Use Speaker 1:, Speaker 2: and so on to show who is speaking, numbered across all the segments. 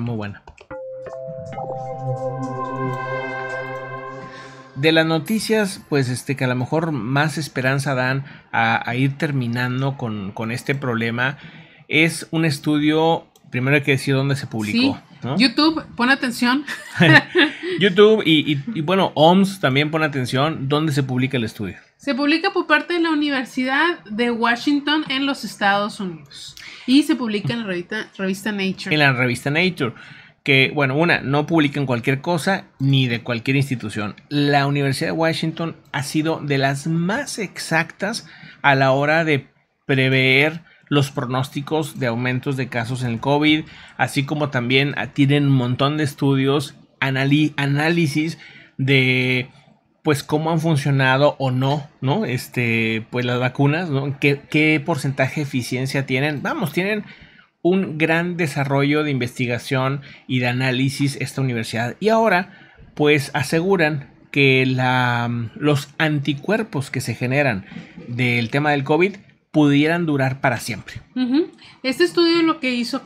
Speaker 1: muy buena. De las noticias, pues este, que a lo mejor más esperanza dan a, ir terminando con, con este problema, es un estudio primero hay que decir dónde se publicó.
Speaker 2: YouTube, pon atención.
Speaker 1: YouTube y, bueno, OMS también pon atención. ¿Dónde se publica el estudio?
Speaker 2: Se publica por parte de la Universidad de Washington en los Estados Unidos. Y se publica en la revista, revista Nature. En la
Speaker 1: revista Nature. Que, bueno, una, no en cualquier cosa ni de cualquier institución. La Universidad de Washington ha sido de las más exactas a la hora de prever los pronósticos de aumentos de casos en el COVID, así como también tienen un montón de estudios, análisis de pues cómo han funcionado o no, ¿no? Este, pues las vacunas, ¿Qué, porcentaje de eficiencia tienen? Vamos, tienen un gran desarrollo de investigación y de análisis esta universidad. Y ahora, pues aseguran que la, los anticuerpos que se generan del tema del COVID pudieran durar para siempre.
Speaker 2: Este estudio lo que hizo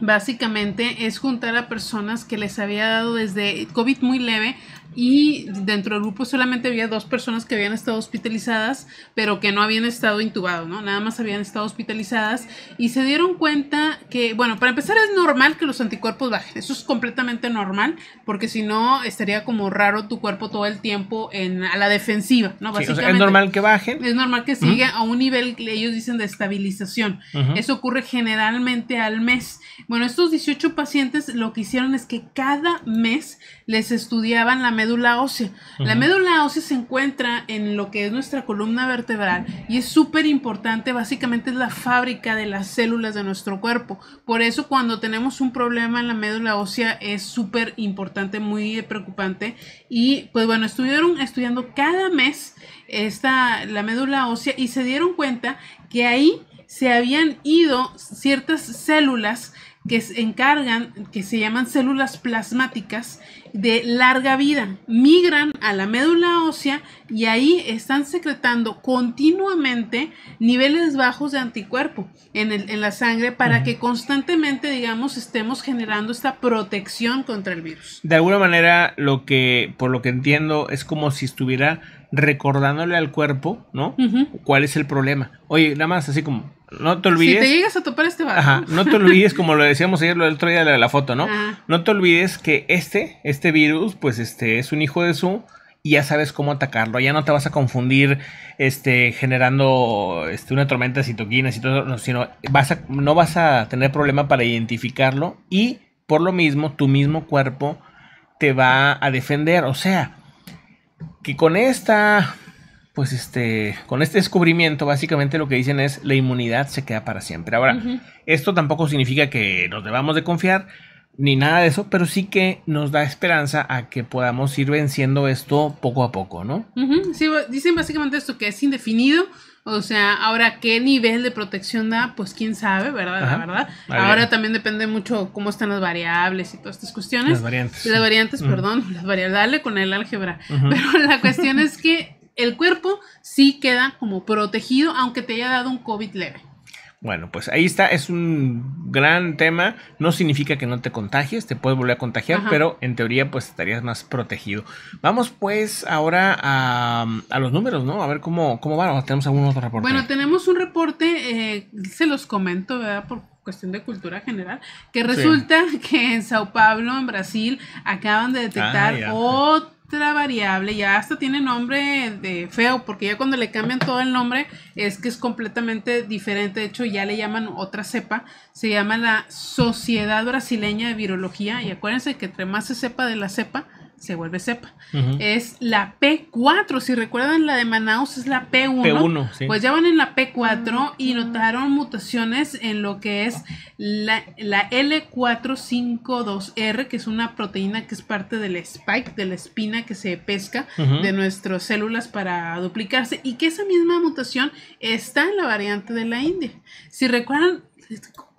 Speaker 2: básicamente es juntar a personas que les había dado desde COVID muy leve y dentro del grupo solamente había dos personas que habían estado hospitalizadas, pero que no habían estado intubados, ¿no? Nada más habían estado hospitalizadas y se dieron cuenta que, bueno, para empezar es normal que los anticuerpos bajen, eso es completamente normal, porque si no estaría como raro tu cuerpo todo el tiempo en, a la defensiva, ¿no? Básicamente, es normal
Speaker 1: que bajen. Es
Speaker 2: normal que siga a un nivel, ellos dicen, de estabilización. Eso ocurre generalmente al mes. Bueno, estos 18 pacientes lo que hicieron es que cada mes les estudiaban la médula ósea. La médula ósea se encuentra en lo que es nuestra columna vertebral y es súper importante, básicamente es la fábrica de las células de nuestro cuerpo. Por eso cuando tenemos un problema en la médula ósea es súper importante, muy preocupante. Y pues bueno, estuvieron estudiando cada mes esta, la médula ósea y se dieron cuenta que ahí se habían ido ciertas células que se encargan, que se llaman células plasmáticas de larga vida, migran a la médula ósea y ahí están secretando continuamente niveles bajos de anticuerpo en, el, en la sangre para que constantemente, digamos, estemos generando esta protección contra el virus.
Speaker 1: De alguna manera, lo que, por lo que entiendo, es como si estuviera recordándole al cuerpo, ¿no? ¿Cuál es el problema? Oye, nada más así como, no te olvides. Si te llegas
Speaker 2: a topar este Ajá,
Speaker 1: no te olvides, como lo decíamos ayer, lo del otro día de la, foto, ¿no? No te olvides que este, este virus, pues este, es un hijo de su y ya sabes cómo atacarlo. Ya no te vas a confundir este, generando este, una tormenta de citoquinas y todo, sino vas no vas a tener problema para identificarlo y por lo mismo tu mismo cuerpo te va a defender. O sea, que con esta pues este, con este descubrimiento básicamente lo que dicen es la inmunidad se queda para siempre. Ahora, esto tampoco significa que nos debamos de confiar ni nada de eso, pero sí que nos da esperanza a que podamos ir venciendo esto poco a poco, ¿no?
Speaker 2: Sí, dicen básicamente esto que es indefinido, o sea, ahora qué nivel de protección da, pues quién sabe, ¿verdad? verdad. Ahora también depende mucho cómo están las variables y todas estas cuestiones. Las variantes. Las variantes, perdón, las variables, dale con el álgebra. Pero la cuestión es que el cuerpo sí queda como protegido, aunque te haya dado un COVID leve.
Speaker 1: Bueno, pues ahí está, es un gran tema. No significa que no te contagies, te puedes volver a contagiar, pero en teoría pues estarías más protegido. Vamos pues ahora a, los números, ¿no? A ver cómo, cómo van. tenemos algún otro reporte. Bueno,
Speaker 2: tenemos un reporte, eh, se los comento, ¿verdad? Por cuestión de cultura general, que resulta que en Sao Paulo, en Brasil, acaban de detectar ah, otro otra variable, ya hasta tiene nombre de feo, porque ya cuando le cambian todo el nombre es que es completamente diferente, de hecho ya le llaman otra cepa, se llama la Sociedad Brasileña de Virología, y acuérdense que entre más se sepa de la cepa, se vuelve cepa. Es la P4, si recuerdan la de Manaus es la P1. Pues ya van en la P4 y notaron mutaciones en lo que es la, L452R, que es una proteína que es parte del spike, de la espina que se pesca de nuestras células para duplicarse y que esa misma mutación está en la variante de la India. Si recuerdan,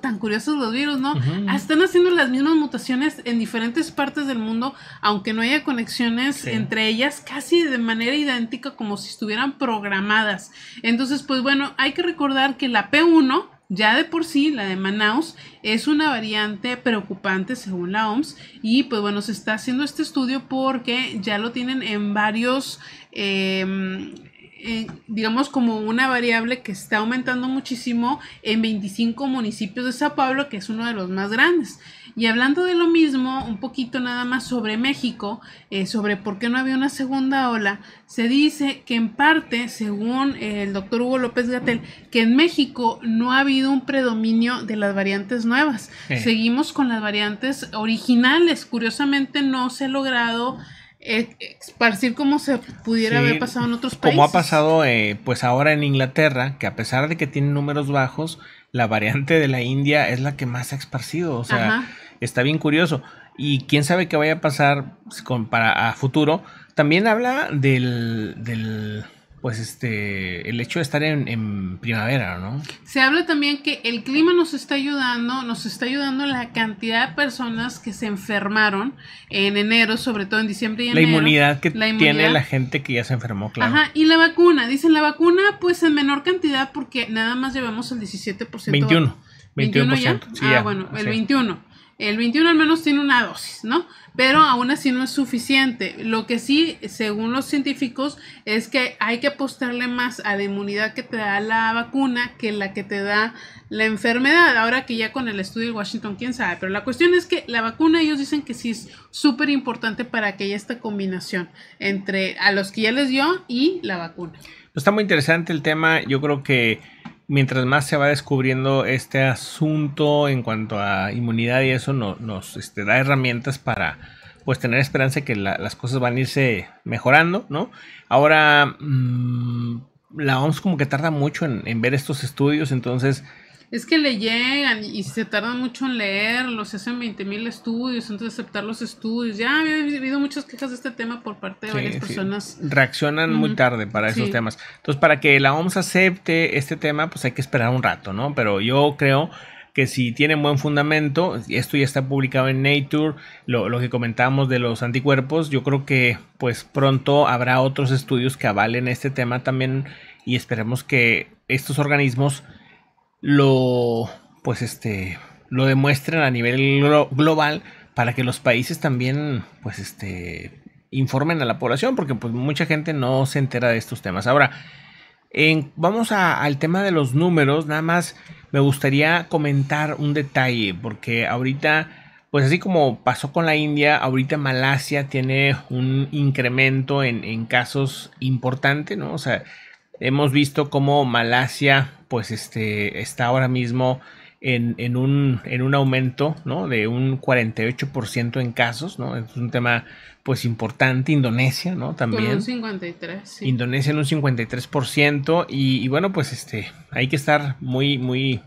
Speaker 2: tan curiosos los virus, ¿no? Ah, están haciendo las mismas mutaciones en diferentes partes del mundo, aunque no haya conexiones entre ellas, casi de manera idéntica como si estuvieran programadas. Entonces, pues bueno, hay que recordar que la P1, ya de por sí, la de Manaus, es una variante preocupante según la OMS y pues bueno, se está haciendo este estudio porque ya lo tienen en varios... Em, eh, digamos, como una variable que está aumentando muchísimo en 25 municipios de Sao Paulo, que es uno de los más grandes. Y hablando de lo mismo, un poquito nada más sobre México, eh, sobre por qué no había una segunda ola, se dice que en parte, según el doctor Hugo López Gatel, que en México no ha habido un predominio de las variantes nuevas. Seguimos con las variantes originales. Curiosamente no se ha logrado esparcir como se pudiera haber pasado en otros países. Como ha pasado
Speaker 1: eh, pues ahora en Inglaterra, que a pesar de que tiene números bajos, la variante de la India es la que más ha esparcido. O sea, está bien curioso. Y quién sabe qué vaya a pasar con, para, a futuro. También habla del, del pues este, el hecho de estar en, primavera, ¿no?
Speaker 2: Se habla también que el clima nos está ayudando, nos está ayudando la cantidad de personas que se enfermaron en enero, sobre todo en diciembre y enero. La inmunidad que tiene la
Speaker 1: gente que ya se enfermó, claro. Ajá,
Speaker 2: y la vacuna, dicen la vacuna pues en menor cantidad porque nada más llevamos el 17%. 21. 21, 21 ya. ah, bueno, el 21. El 21 al menos tiene una dosis, ¿no? Pero aún así no es suficiente. Lo que sí, según los científicos, es que hay que apostarle más a la inmunidad que te da la vacuna que la que te da la enfermedad. Ahora que ya con el estudio de Washington, quién sabe. Pero la cuestión es que la vacuna, ellos dicen que sí es súper importante para que haya esta combinación entre a los que ya les dio y la vacuna.
Speaker 1: Pues está muy interesante el tema. Yo creo que mientras más se va descubriendo este asunto en cuanto a inmunidad y eso, nos este, da herramientas para pues tener esperanza de que las cosas van a irse mejorando, ¿no? Ahora, mm, la OMS como que tarda mucho en ver estos estudios, entonces
Speaker 2: es que le llegan y se tardan mucho en leerlos, se hacen 20 mil estudios, de aceptar los estudios. Ya había habido muchas quejas de este tema por parte de varias personas.
Speaker 1: Reaccionan muy tarde para esos temas. Entonces, para que la OMS acepte este tema, pues hay que esperar un rato, ¿no? Pero yo creo que si tiene buen fundamento, esto ya está publicado en Nature, lo, lo, que comentábamos de los anticuerpos, yo creo que pues pronto habrá otros estudios que avalen este tema también y esperemos que estos organismos lo pues este lo demuestren a nivel global para que los países también pues este informen a la población porque pues mucha gente no se entera de estos temas. Ahora, en, vamos al tema de los números, nada más me gustaría comentar un detalle porque ahorita pues así como pasó con la India, ahorita Malasia tiene un incremento en, en casos importante, ¿no? O sea, Hemos visto cómo Malasia, pues, este, está ahora mismo en, un, en un aumento ¿no? de un 48% en casos, ¿no? Es un tema pues importante, Indonesia, ¿no? También. un
Speaker 2: 53%.
Speaker 1: Indonesia en un 53% y, bueno, pues este, hay que estar muy, muy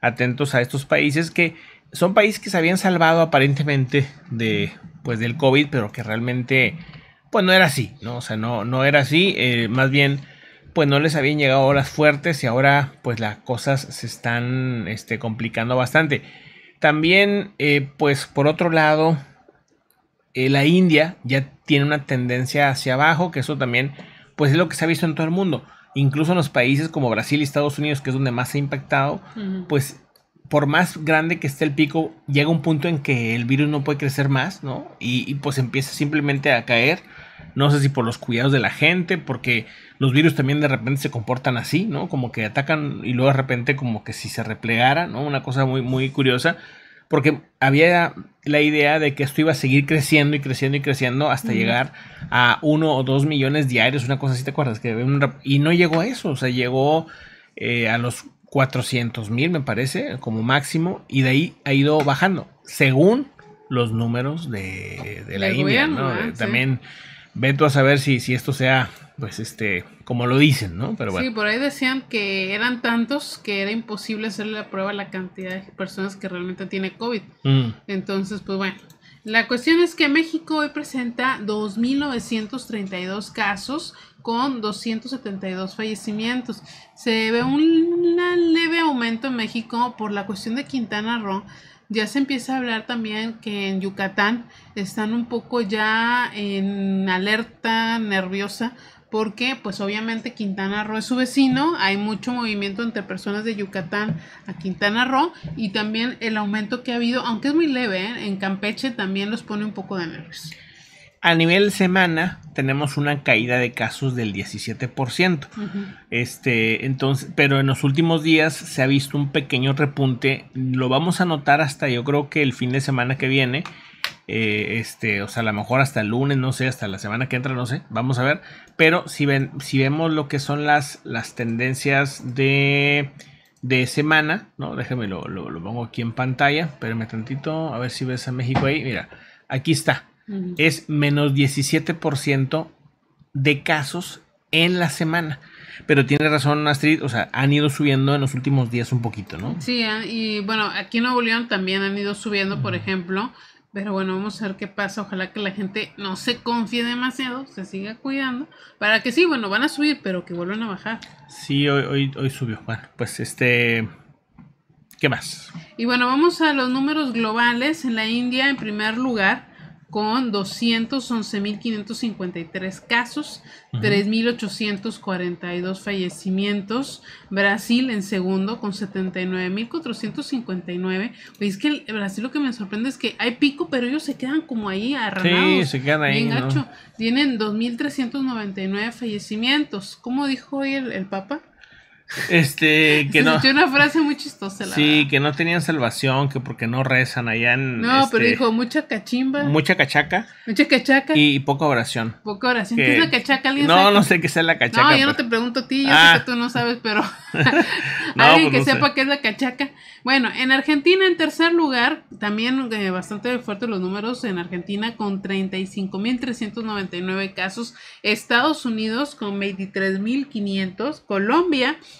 Speaker 1: atentos a estos países que son países que se habían salvado aparentemente de, pues del COVID, pero que realmente, pues no era así, ¿no? O sea, no, no era así, eh, más bien pues no les habían llegado olas fuertes y ahora pues las cosas se están este, complicando bastante. También eh, pues por otro lado eh, la India ya tiene una tendencia hacia abajo que eso también pues es lo que se ha visto en todo el mundo. Incluso en los países como Brasil y Estados Unidos que es donde más se ha impactado pues por más grande que esté el pico llega un punto en que el virus no puede crecer más ¿no? y, y pues empieza simplemente a caer. No sé si por los cuidados de la gente porque los virus también de repente se comportan así, ¿no? Como que atacan y luego de repente como que si se replegara, ¿no? Una cosa muy, muy curiosa, porque había la idea de que esto iba a seguir creciendo y creciendo y creciendo hasta llegar a uno o dos millones diarios, una cosa así, ¿te acuerdas? Que y no llegó a eso, o sea, llegó eh, a los 400 mil, me parece, como máximo, y de ahí ha ido bajando, según los números de, la India, ¿no? También, Veto tú a saber si, si esto sea pues este, como lo dicen, ¿no? Pero bueno. Sí,
Speaker 2: por ahí decían que eran tantos que era imposible hacerle la prueba a la cantidad de personas que realmente tiene COVID. Mm. Entonces, pues bueno. La cuestión es que México hoy presenta 2.932 casos con 272 fallecimientos. Se ve un leve aumento en México por la cuestión de Quintana Roo. Ya se empieza a hablar también que en Yucatán están un poco ya en alerta nerviosa porque pues obviamente Quintana Roo es su vecino, hay mucho movimiento entre personas de Yucatán a Quintana Roo y también el aumento que ha habido, aunque es muy leve, ¿eh? en Campeche también los pone un poco de nervios.
Speaker 1: A nivel semana tenemos una caída de casos del 17%. Este, entonces, pero en los últimos días se ha visto un pequeño repunte, lo vamos a notar hasta yo creo que el fin de semana que viene eh, este, o sea, a lo mejor hasta el lunes, no sé, hasta la semana que entra, no sé, vamos a ver. Pero si, ven, si vemos lo que son las, las tendencias de, semana, ¿no? Déjame lo, pongo aquí en pantalla, espérenme tantito, a ver si ves a México ahí, mira, aquí está, es menos 17% de casos en la semana. Pero tiene razón Astrid, o sea, han ido subiendo en los últimos días un poquito, ¿no?
Speaker 2: Sí, ¿eh? y bueno, aquí en Nuevo León también han ido subiendo, por ejemplo, pero bueno, vamos a ver qué pasa. Ojalá que la gente no se confíe demasiado, se siga cuidando. Para que sí, bueno, van a subir, pero que vuelvan a bajar.
Speaker 1: Sí, hoy, hoy, subió. Bueno, pues este... ¿Qué más?
Speaker 2: Y bueno, vamos a los números globales. En la India, en primer lugar, con 211.553 casos, 3.842 fallecimientos. Brasil en segundo con 79.459. Es que Brasil lo que me sorprende es que hay pico, pero ellos se quedan como ahí arranados. Sí, se quedan ahí. ¿no? Tienen 2.399 fallecimientos. ¿Cómo dijo hoy el Papa?
Speaker 1: Este, que no. una
Speaker 2: frase muy chistosa, Sí,
Speaker 1: que no tenían salvación, que porque no rezan allá en. No, pero este, dijo
Speaker 2: mucha cachimba.
Speaker 1: Mucha cachaca.
Speaker 2: Mucha cachaca.
Speaker 1: Y, poca oración.
Speaker 2: Poca oración. ¿Qué es la cachaca? no,
Speaker 1: no sé qué es la cachaca. No, yo no te
Speaker 2: pregunto a ti, yo sé ah. que tú no sabes, pero.
Speaker 1: alguien pues que sepa
Speaker 2: qué es la cachaca. Bueno, en Argentina, en tercer lugar, también eh, bastante fuertes los números en Argentina, con 35.399 casos. Estados Unidos con 23.500. Colombia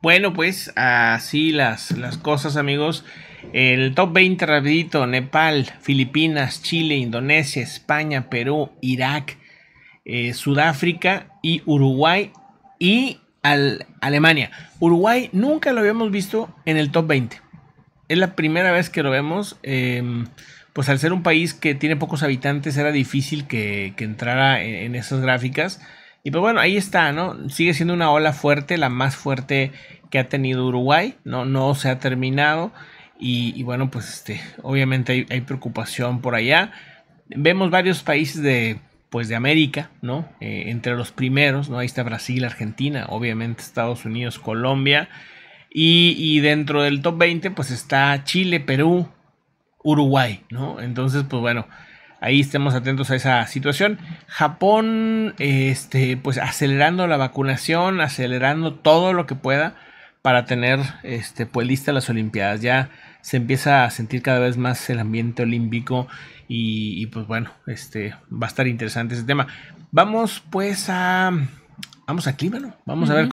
Speaker 1: Bueno, pues así las, las cosas, amigos. El top 20 rapidito, Nepal, Filipinas, Chile, Indonesia, España, Perú, Irak, eh, Sudáfrica y Uruguay y Alemania. Uruguay nunca lo habíamos visto en el top 20. Es la primera vez que lo vemos. Em, pues al ser un país que tiene pocos habitantes era difícil que, entrara en, esas gráficas. Y pues bueno, ahí está, ¿no? Sigue siendo una ola fuerte, la más fuerte que ha tenido Uruguay, ¿no? No se ha terminado. Y, bueno, pues este, obviamente hay, preocupación por allá. Vemos varios países de, pues de América, ¿no? Eh, entre los primeros, ¿no? Ahí está Brasil, Argentina, obviamente Estados Unidos, Colombia. Y, y dentro del top 20, pues está Chile, Perú, Uruguay, ¿no? Entonces, pues bueno, ahí estemos atentos a esa situación. Japón, este, pues acelerando la vacunación, acelerando todo lo que pueda para tener este, pues listas las Olimpiadas. Ya se empieza a sentir cada vez más el ambiente olímpico y, pues bueno, este, va a estar interesante ese tema. Vamos pues a... Vamos a clima, Vamos a ver